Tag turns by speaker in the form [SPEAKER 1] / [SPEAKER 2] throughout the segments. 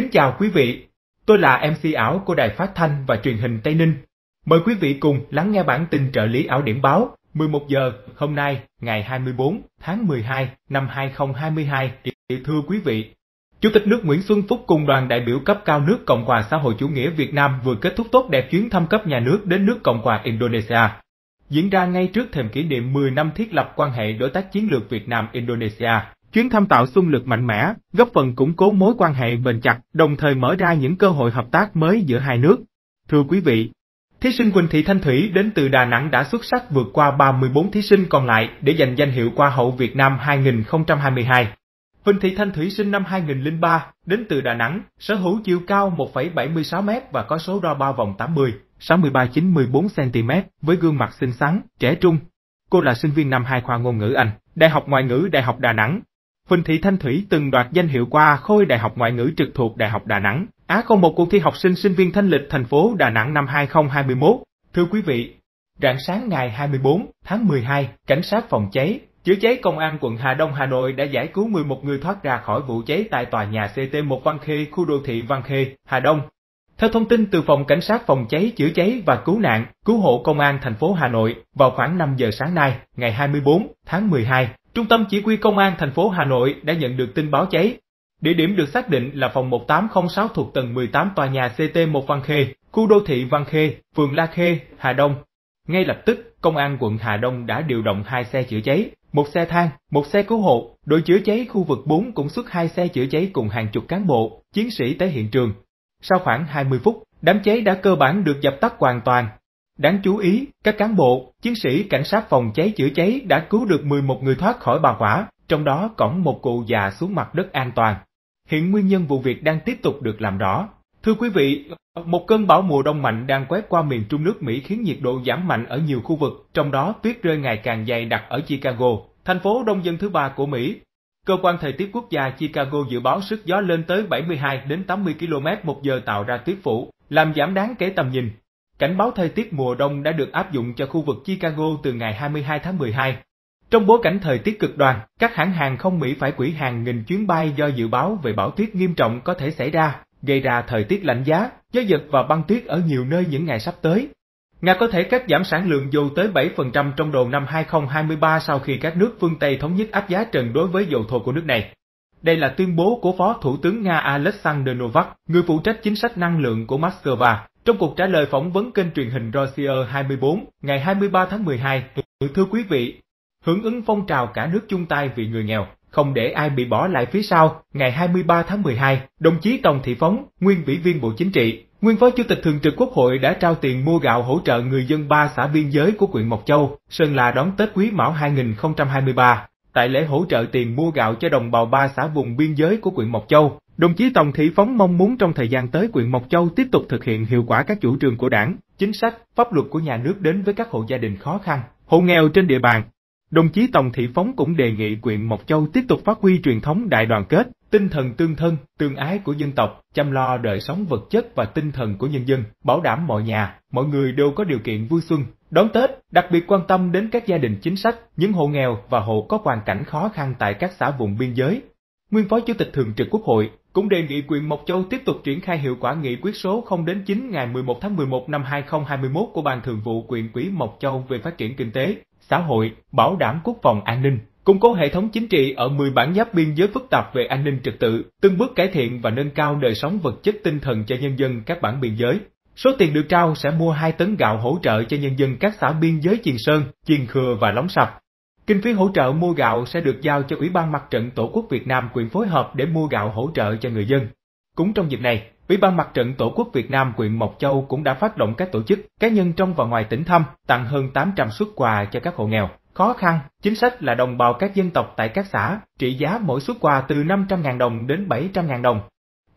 [SPEAKER 1] Kính chào quý vị, tôi là MC ảo của Đài Phát Thanh và Truyền hình Tây Ninh. Mời quý vị cùng lắng nghe bản tin trợ lý ảo điểm báo 11 giờ hôm nay, ngày 24 tháng 12 năm 2022. Thưa quý vị, Chủ tịch nước Nguyễn Xuân Phúc cùng đoàn đại biểu cấp cao nước Cộng hòa xã hội chủ nghĩa Việt Nam vừa kết thúc tốt đẹp chuyến thăm cấp nhà nước đến nước Cộng hòa Indonesia, diễn ra ngay trước thềm kỷ niệm 10 năm thiết lập quan hệ đối tác chiến lược Việt Nam Indonesia. Chuyến thăm tạo xung lực mạnh mẽ, góp phần củng cố mối quan hệ bền chặt, đồng thời mở ra những cơ hội hợp tác mới giữa hai nước. Thưa quý vị, thí sinh Quỳnh Thị Thanh Thủy đến từ Đà Nẵng đã xuất sắc vượt qua 34 thí sinh còn lại để giành danh hiệu Hoa hậu Việt Nam 2022. Huỳnh Thị Thanh Thủy sinh năm 2003, đến từ Đà Nẵng, sở hữu chiều cao 1,76m và có số đo ba vòng 80, 63 9 cm với gương mặt xinh xắn, trẻ trung. Cô là sinh viên năm 2 khoa ngôn ngữ Anh, Đại học Ngoại ngữ Đại học Đà Nẵng, Huỳnh Thị Thanh Thủy từng đoạt danh hiệu qua khôi Đại học Ngoại ngữ trực thuộc Đại học Đà Nẵng, Á Câu một cuộc thi học sinh sinh viên thanh lịch thành phố Đà Nẵng năm 2021. Thưa quý vị, rạng sáng ngày 24 tháng 12, cảnh sát phòng cháy, chữa cháy công an quận Hà Đông Hà Nội đã giải cứu 11 người thoát ra khỏi vụ cháy tại tòa nhà CT1 Văn Khê, khu đô thị Văn Khê, Hà Đông. Theo thông tin từ phòng cảnh sát phòng cháy chữa cháy và cứu nạn, cứu hộ công an thành phố Hà Nội, vào khoảng 5 giờ sáng nay, ngày 24 tháng 12, Trung tâm Chỉ huy Công an thành phố Hà Nội đã nhận được tin báo cháy. Địa điểm được xác định là phòng 1806 thuộc tầng 18 tòa nhà CT1 Văn Khê, khu đô thị Văn Khê, phường La Khê, Hà Đông. Ngay lập tức, Công an quận Hà Đông đã điều động hai xe chữa cháy, một xe thang, một xe cứu hộ. Đội chữa cháy khu vực 4 cũng xuất hai xe chữa cháy cùng hàng chục cán bộ, chiến sĩ tới hiện trường. Sau khoảng 20 phút, đám cháy đã cơ bản được dập tắt hoàn toàn, Đáng chú ý, các cán bộ, chiến sĩ cảnh sát phòng cháy chữa cháy đã cứu được 11 người thoát khỏi bà hỏa, trong đó cõng một cụ già xuống mặt đất an toàn. Hiện nguyên nhân vụ việc đang tiếp tục được làm rõ. Thưa quý vị, một cơn bão mùa đông mạnh đang quét qua miền Trung nước Mỹ khiến nhiệt độ giảm mạnh ở nhiều khu vực, trong đó tuyết rơi ngày càng dày đặc ở Chicago, thành phố đông dân thứ ba của Mỹ. Cơ quan thời tiết quốc gia Chicago dự báo sức gió lên tới 72 đến 80 km một giờ tạo ra tuyết phủ, làm giảm đáng kể tầm nhìn, cảnh báo thời tiết mùa đông đã được áp dụng cho khu vực Chicago từ ngày 22 tháng 12. Trong bối cảnh thời tiết cực đoan, các hãng hàng không Mỹ phải hủy hàng nghìn chuyến bay do dự báo về bão tuyết nghiêm trọng có thể xảy ra, gây ra thời tiết lạnh giá, gió giật và băng tuyết ở nhiều nơi những ngày sắp tới. Nga có thể cắt giảm sản lượng dầu tới 7% trong đầu năm 2023 sau khi các nước phương Tây thống nhất áp giá trần đối với dầu thô của nước này. Đây là tuyên bố của Phó Thủ tướng Nga Alexander Novak, người phụ trách chính sách năng lượng của Moscow, trong cuộc trả lời phỏng vấn kênh truyền hình Rosier 24 ngày 23 tháng 12, thưa quý vị, hưởng ứng phong trào cả nước chung tay vì người nghèo, không để ai bị bỏ lại phía sau, ngày 23 tháng 12, đồng chí Tòng Thị Phóng, nguyên ủy viên Bộ Chính trị, nguyên phó chủ tịch thường trực Quốc hội đã trao tiền mua gạo hỗ trợ người dân ba xã biên giới của huyện Mộc Châu, Sơn La đón Tết Quý Mão 2023. Tại lễ hỗ trợ tiền mua gạo cho đồng bào ba xã vùng biên giới của huyện Mộc Châu, Đồng chí Tòng Thị Phóng mong muốn trong thời gian tới quyện Mộc Châu tiếp tục thực hiện hiệu quả các chủ trương của đảng, chính sách, pháp luật của nhà nước đến với các hộ gia đình khó khăn, hộ nghèo trên địa bàn. Đồng chí Tòng Thị Phóng cũng đề nghị quyện Mộc Châu tiếp tục phát huy truyền thống đại đoàn kết, tinh thần tương thân, tương ái của dân tộc, chăm lo đời sống vật chất và tinh thần của nhân dân, bảo đảm mọi nhà, mọi người đều có điều kiện vui xuân, đón Tết, đặc biệt quan tâm đến các gia đình chính sách, những hộ nghèo và hộ có hoàn cảnh khó khăn tại các xã vùng biên giới. Nguyên Phó Chủ tịch Thường trực Quốc hội, cũng đề nghị quyền Mộc Châu tiếp tục triển khai hiệu quả nghị quyết số 0 đến 9 ngày 11 tháng 11 năm 2021 của Ban Thường vụ quyền quỹ Mộc Châu về phát triển kinh tế, xã hội, bảo đảm quốc phòng an ninh, củng cố hệ thống chính trị ở 10 bản giáp biên giới phức tạp về an ninh trật tự, từng bước cải thiện và nâng cao đời sống vật chất tinh thần cho nhân dân các bản biên giới. Số tiền được trao sẽ mua 2 tấn gạo hỗ trợ cho nhân dân các xã biên giới Chiền Sơn, Chiền Khừa và Lóng Sập, Kinh phí hỗ trợ mua gạo sẽ được giao cho Ủy ban Mặt trận Tổ quốc Việt Nam quyền phối hợp để mua gạo hỗ trợ cho người dân. Cũng trong dịp này, Ủy ban Mặt trận Tổ quốc Việt Nam huyện Mộc Châu cũng đã phát động các tổ chức, cá nhân trong và ngoài tỉnh thăm tặng hơn 800 suất quà cho các hộ nghèo. Khó khăn, chính sách là đồng bào các dân tộc tại các xã, trị giá mỗi suất quà từ 500.000 đồng đến 700.000 đồng.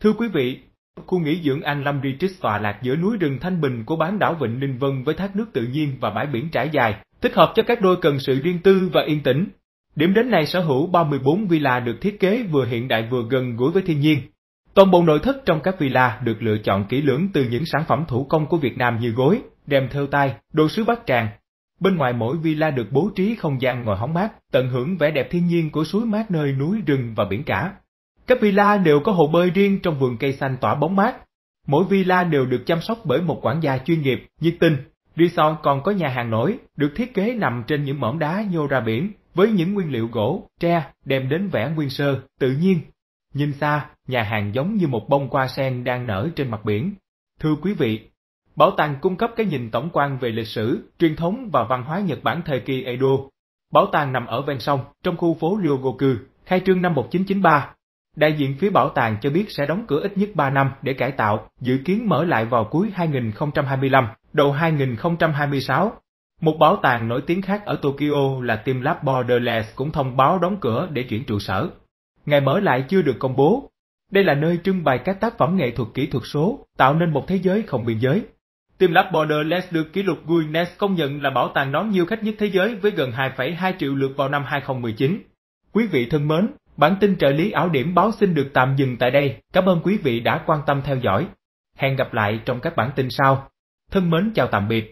[SPEAKER 1] Thưa quý vị, Khu nghỉ dưỡng An Lâm Retreat tọa lạc giữa núi rừng Thanh Bình của bán đảo Vịnh Ninh Vân với thác nước tự nhiên và bãi biển trải dài, thích hợp cho các đôi cần sự riêng tư và yên tĩnh. Điểm đến này sở hữu 34 villa được thiết kế vừa hiện đại vừa gần gũi với thiên nhiên. Toàn bộ nội thất trong các villa được lựa chọn kỹ lưỡng từ những sản phẩm thủ công của Việt Nam như gối, đèn theo tay, đồ sứ bát tràng. Bên ngoài mỗi villa được bố trí không gian ngồi hóng mát, tận hưởng vẻ đẹp thiên nhiên của suối mát nơi núi rừng và biển cả. Các villa đều có hồ bơi riêng trong vườn cây xanh tỏa bóng mát. Mỗi villa đều được chăm sóc bởi một quản gia chuyên nghiệp, nhiệt tình. Resort còn có nhà hàng nổi, được thiết kế nằm trên những mỏm đá nhô ra biển, với những nguyên liệu gỗ, tre, đem đến vẻ nguyên sơ, tự nhiên. Nhìn xa, nhà hàng giống như một bông hoa sen đang nở trên mặt biển. Thưa quý vị, bảo tàng cung cấp cái nhìn tổng quan về lịch sử, truyền thống và văn hóa Nhật Bản thời kỳ Edo. Bảo tàng nằm ở ven sông, trong khu phố Ryogoku, khai trương năm 1993, Đại diện phía bảo tàng cho biết sẽ đóng cửa ít nhất 3 năm để cải tạo, dự kiến mở lại vào cuối 2025, đầu 2026. Một bảo tàng nổi tiếng khác ở Tokyo là Team Lab Borderless cũng thông báo đóng cửa để chuyển trụ sở. Ngày mở lại chưa được công bố. Đây là nơi trưng bày các tác phẩm nghệ thuật kỹ thuật số, tạo nên một thế giới không biên giới. Team Lab Borderless được kỷ lục Guinness công nhận là bảo tàng đón nhiều khách nhất thế giới với gần 2,2 triệu lượt vào năm 2019. Quý vị thân mến, Bản tin trợ lý ảo điểm báo xin được tạm dừng tại đây. Cảm ơn quý vị đã quan tâm theo dõi. Hẹn gặp lại trong các bản tin sau. Thân mến chào tạm biệt.